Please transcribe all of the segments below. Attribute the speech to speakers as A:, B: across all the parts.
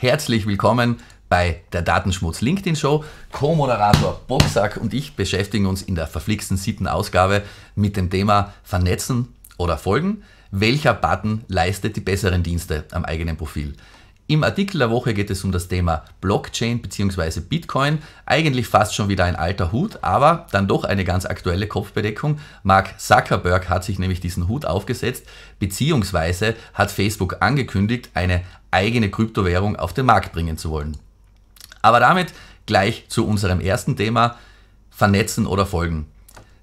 A: herzlich willkommen bei der Datenschmutz LinkedIn Show. Co-Moderator Boxack und ich beschäftigen uns in der verflixten siebten Ausgabe mit dem Thema Vernetzen oder Folgen. Welcher Button leistet die besseren Dienste am eigenen Profil? Im Artikel der Woche geht es um das Thema Blockchain bzw. Bitcoin. Eigentlich fast schon wieder ein alter Hut, aber dann doch eine ganz aktuelle Kopfbedeckung. Mark Zuckerberg hat sich nämlich diesen Hut aufgesetzt, bzw. hat Facebook angekündigt, eine eigene Kryptowährung auf den Markt bringen zu wollen. Aber damit gleich zu unserem ersten Thema, vernetzen oder folgen.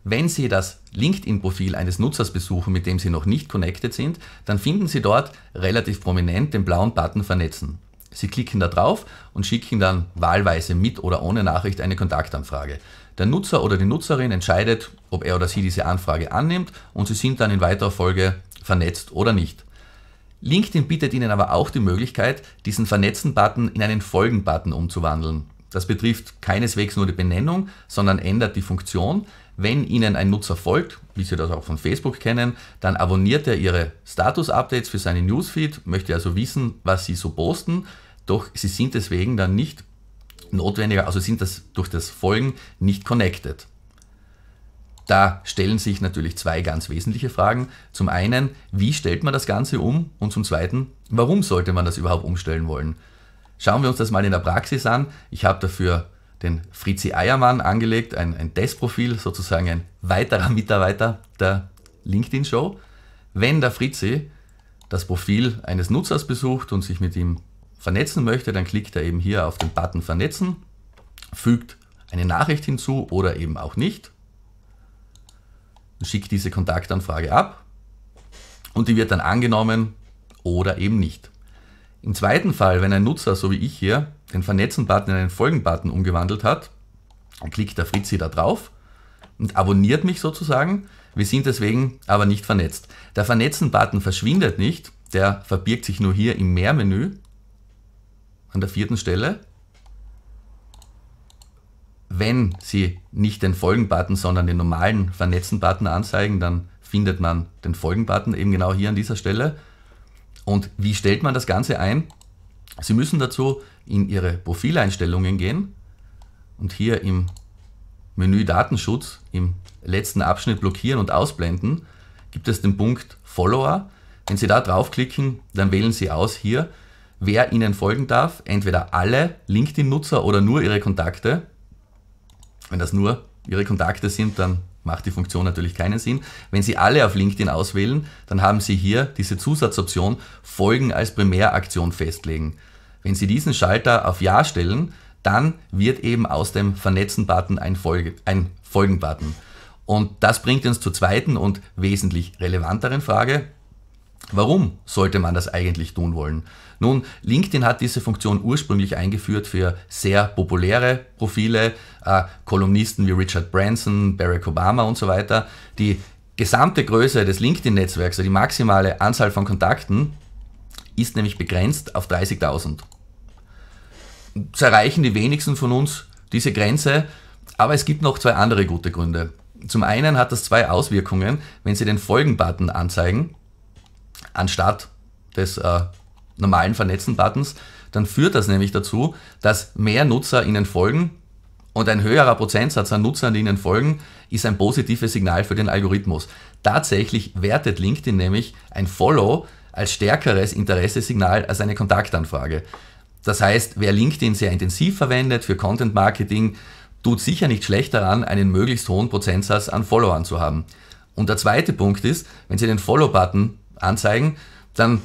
A: Wenn Sie das LinkedIn-Profil eines Nutzers besuchen, mit dem Sie noch nicht connected sind, dann finden Sie dort relativ prominent den blauen Button Vernetzen. Sie klicken da drauf und schicken dann wahlweise mit oder ohne Nachricht eine Kontaktanfrage. Der Nutzer oder die Nutzerin entscheidet, ob er oder sie diese Anfrage annimmt und Sie sind dann in weiterer Folge vernetzt oder nicht. LinkedIn bietet Ihnen aber auch die Möglichkeit, diesen Vernetzen-Button in einen Folgen-Button umzuwandeln. Das betrifft keineswegs nur die Benennung, sondern ändert die Funktion. Wenn Ihnen ein Nutzer folgt, wie Sie das auch von Facebook kennen, dann abonniert er Ihre Status-Updates für seinen Newsfeed, möchte also wissen, was Sie so posten, doch Sie sind deswegen dann nicht notwendiger, also sind das durch das Folgen nicht connected. Da stellen sich natürlich zwei ganz wesentliche Fragen. Zum einen, wie stellt man das Ganze um? Und zum zweiten, warum sollte man das überhaupt umstellen wollen? Schauen wir uns das mal in der Praxis an. Ich habe dafür den Fritzi Eiermann angelegt, ein, ein Testprofil, sozusagen ein weiterer Mitarbeiter der LinkedIn-Show. Wenn der Fritzi das Profil eines Nutzers besucht und sich mit ihm vernetzen möchte, dann klickt er eben hier auf den Button Vernetzen, fügt eine Nachricht hinzu oder eben auch nicht, schickt diese Kontaktanfrage ab und die wird dann angenommen oder eben nicht. Im zweiten Fall, wenn ein Nutzer, so wie ich hier, den Vernetzen-Button in einen Folgen-Button umgewandelt hat, klickt der Fritzi da drauf und abonniert mich sozusagen. Wir sind deswegen aber nicht vernetzt. Der Vernetzen-Button verschwindet nicht, der verbirgt sich nur hier im Mehrmenü an der vierten Stelle. Wenn Sie nicht den Folgen-Button, sondern den normalen Vernetzen-Button anzeigen, dann findet man den Folgen-Button eben genau hier an dieser Stelle. Und wie stellt man das Ganze ein? Sie müssen dazu in Ihre Profileinstellungen gehen und hier im Menü Datenschutz im letzten Abschnitt blockieren und ausblenden gibt es den Punkt Follower. Wenn Sie da draufklicken, dann wählen Sie aus hier, wer Ihnen folgen darf, entweder alle LinkedIn-Nutzer oder nur Ihre Kontakte. Wenn das nur Ihre Kontakte sind, dann macht die Funktion natürlich keinen Sinn. Wenn Sie alle auf LinkedIn auswählen, dann haben Sie hier diese Zusatzoption Folgen als Primäraktion festlegen. Wenn Sie diesen Schalter auf Ja stellen, dann wird eben aus dem Vernetzen-Button ein, Folge, ein Folgen-Button. Und das bringt uns zur zweiten und wesentlich relevanteren Frage. Warum sollte man das eigentlich tun wollen? Nun, LinkedIn hat diese Funktion ursprünglich eingeführt für sehr populäre Profile, äh, Kolumnisten wie Richard Branson, Barack Obama und so weiter. Die gesamte Größe des LinkedIn-Netzwerks, also die maximale Anzahl von Kontakten, ist nämlich begrenzt auf 30.000. Zu erreichen die wenigsten von uns diese Grenze, aber es gibt noch zwei andere gute Gründe. Zum einen hat das zwei Auswirkungen, wenn Sie den Folgen-Button anzeigen anstatt des äh, normalen vernetzten Buttons, dann führt das nämlich dazu, dass mehr Nutzer ihnen folgen und ein höherer Prozentsatz an Nutzern, die ihnen folgen, ist ein positives Signal für den Algorithmus. Tatsächlich wertet LinkedIn nämlich ein Follow als stärkeres Interessesignal als eine Kontaktanfrage. Das heißt, wer LinkedIn sehr intensiv verwendet für Content Marketing, tut sicher nicht schlecht daran, einen möglichst hohen Prozentsatz an Followern zu haben. Und der zweite Punkt ist, wenn Sie den Follow-Button anzeigen, dann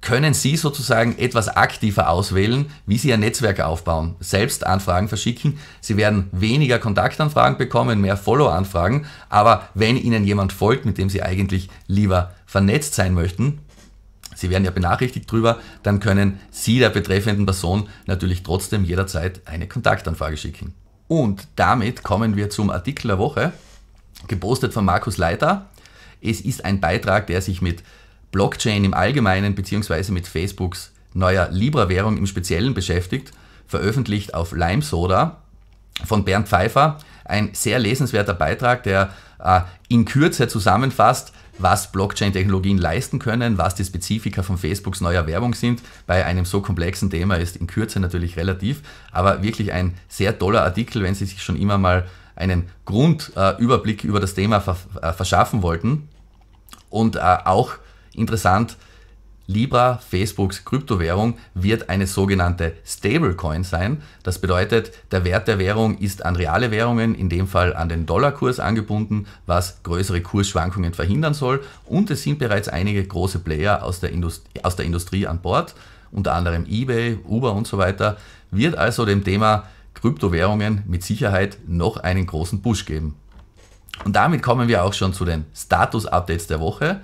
A: können Sie sozusagen etwas aktiver auswählen, wie Sie Ihr Netzwerk aufbauen, selbst Anfragen verschicken. Sie werden weniger Kontaktanfragen bekommen, mehr Follow-Anfragen, aber wenn Ihnen jemand folgt, mit dem Sie eigentlich lieber vernetzt sein möchten, Sie werden ja benachrichtigt drüber, dann können Sie der betreffenden Person natürlich trotzdem jederzeit eine Kontaktanfrage schicken. Und damit kommen wir zum Artikel der Woche, gepostet von Markus Leiter. Es ist ein Beitrag, der sich mit Blockchain im Allgemeinen bzw. mit Facebooks neuer Libra-Währung im Speziellen beschäftigt, veröffentlicht auf Lime Soda von Bernd Pfeiffer. Ein sehr lesenswerter Beitrag, der äh, in Kürze zusammenfasst, was Blockchain-Technologien leisten können, was die Spezifika von Facebooks neuer Werbung sind. Bei einem so komplexen Thema ist in Kürze natürlich relativ, aber wirklich ein sehr toller Artikel, wenn Sie sich schon immer mal einen Grundüberblick äh, über das Thema ver äh, verschaffen wollten. Und äh, auch interessant, Libra, Facebooks Kryptowährung, wird eine sogenannte Stablecoin sein. Das bedeutet, der Wert der Währung ist an reale Währungen, in dem Fall an den Dollarkurs angebunden, was größere Kursschwankungen verhindern soll. Und es sind bereits einige große Player aus der, Indust aus der Industrie an Bord, unter anderem eBay, Uber und so weiter. Wird also dem Thema Kryptowährungen mit Sicherheit noch einen großen Push geben. Und damit kommen wir auch schon zu den Status-Updates der Woche.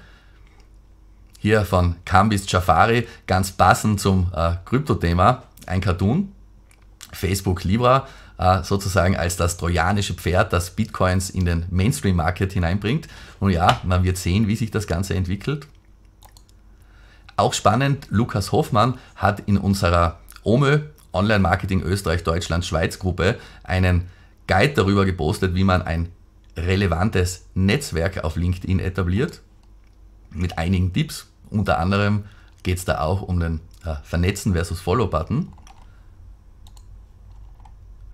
A: Hier von Kambis Jafari, ganz passend zum äh, Krypto-Thema, ein Cartoon. Facebook Libra äh, sozusagen als das trojanische Pferd, das Bitcoins in den Mainstream-Market hineinbringt. Und ja, man wird sehen, wie sich das Ganze entwickelt. Auch spannend, Lukas Hoffmann hat in unserer OMÖ, Online Marketing Österreich, Deutschland, Schweiz Gruppe, einen Guide darüber gepostet, wie man ein relevantes Netzwerk auf LinkedIn etabliert mit einigen Tipps. Unter anderem geht es da auch um den äh, Vernetzen versus Follow-Button.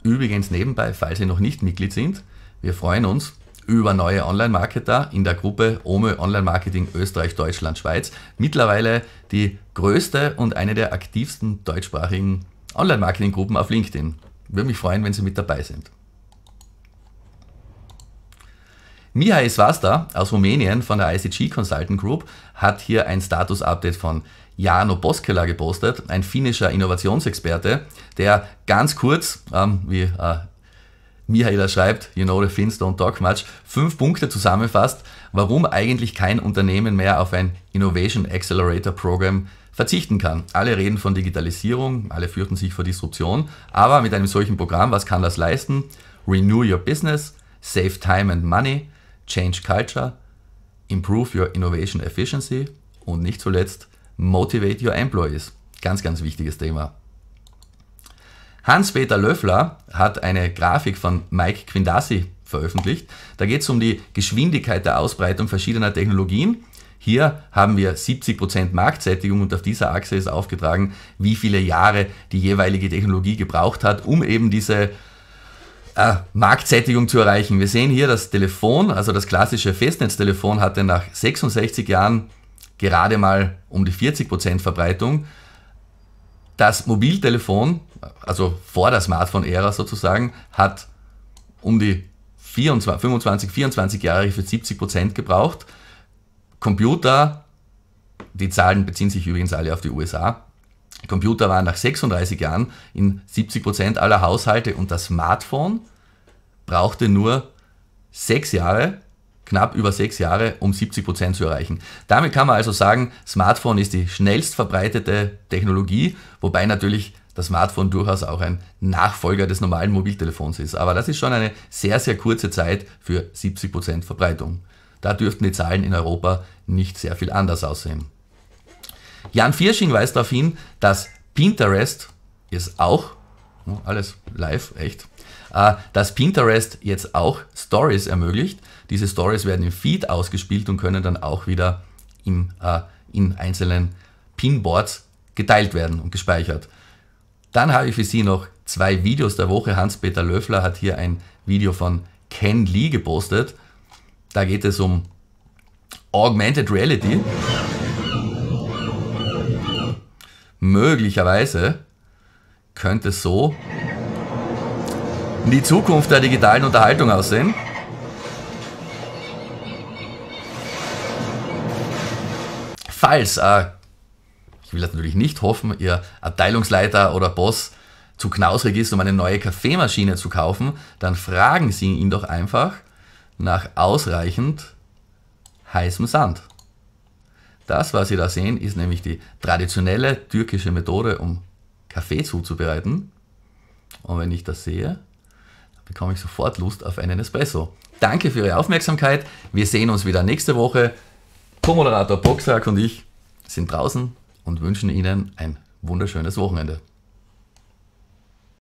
A: Übrigens nebenbei, falls Sie noch nicht Mitglied sind, wir freuen uns über neue Online-Marketer in der Gruppe OME Online Marketing Österreich, Deutschland, Schweiz. Mittlerweile die größte und eine der aktivsten deutschsprachigen Online-Marketing-Gruppen auf LinkedIn. Würde mich freuen, wenn Sie mit dabei sind. Mihai Svasta aus Rumänien von der ICG Consultant Group hat hier ein Status-Update von Jano Boskela gepostet, ein finnischer Innovationsexperte, der ganz kurz, ähm, wie äh, Mihaila schreibt, you know the Finns don't talk much, fünf Punkte zusammenfasst, warum eigentlich kein Unternehmen mehr auf ein Innovation Accelerator Program verzichten kann. Alle reden von Digitalisierung, alle fürchten sich vor Disruption, aber mit einem solchen Programm, was kann das leisten? Renew your business, save time and money, Change Culture, Improve Your Innovation Efficiency und nicht zuletzt Motivate Your Employees. Ganz, ganz wichtiges Thema. Hans-Peter Löffler hat eine Grafik von Mike Quindassi veröffentlicht. Da geht es um die Geschwindigkeit der Ausbreitung verschiedener Technologien. Hier haben wir 70% Marktsättigung und auf dieser Achse ist aufgetragen, wie viele Jahre die jeweilige Technologie gebraucht hat, um eben diese äh, Marktsättigung zu erreichen. Wir sehen hier das Telefon, also das klassische Festnetztelefon hatte nach 66 Jahren gerade mal um die 40% Verbreitung. Das Mobiltelefon, also vor der Smartphone-Ära sozusagen, hat um die 24, 25, 24 Jahre für 70 gebraucht. Computer, die Zahlen beziehen sich übrigens alle auf die USA, Computer waren nach 36 Jahren in 70 Prozent aller Haushalte und das Smartphone brauchte nur sechs Jahre, knapp über sechs Jahre, um 70 Prozent zu erreichen. Damit kann man also sagen, Smartphone ist die schnellst verbreitete Technologie, wobei natürlich das Smartphone durchaus auch ein Nachfolger des normalen Mobiltelefons ist. Aber das ist schon eine sehr, sehr kurze Zeit für 70 Prozent Verbreitung. Da dürften die Zahlen in Europa nicht sehr viel anders aussehen. Jan Fiersching weist darauf hin, dass Pinterest jetzt auch, oh, alles live, echt, äh, dass Pinterest jetzt auch Stories ermöglicht. Diese Stories werden im Feed ausgespielt und können dann auch wieder im, äh, in einzelnen Pinboards geteilt werden und gespeichert. Dann habe ich für Sie noch zwei Videos der Woche. Hans-Peter Löffler hat hier ein Video von Ken Lee gepostet. Da geht es um Augmented Reality möglicherweise könnte so in die Zukunft der digitalen Unterhaltung aussehen. Falls, äh, ich will natürlich nicht hoffen, Ihr Abteilungsleiter oder Boss zu knausrig ist, um eine neue Kaffeemaschine zu kaufen, dann fragen Sie ihn doch einfach nach ausreichend heißem Sand. Das, was Sie da sehen, ist nämlich die traditionelle türkische Methode, um Kaffee zuzubereiten. Und wenn ich das sehe, bekomme ich sofort Lust auf einen Espresso. Danke für Ihre Aufmerksamkeit. Wir sehen uns wieder nächste Woche. Co-Moderator Boxsack und ich sind draußen und wünschen Ihnen ein wunderschönes Wochenende.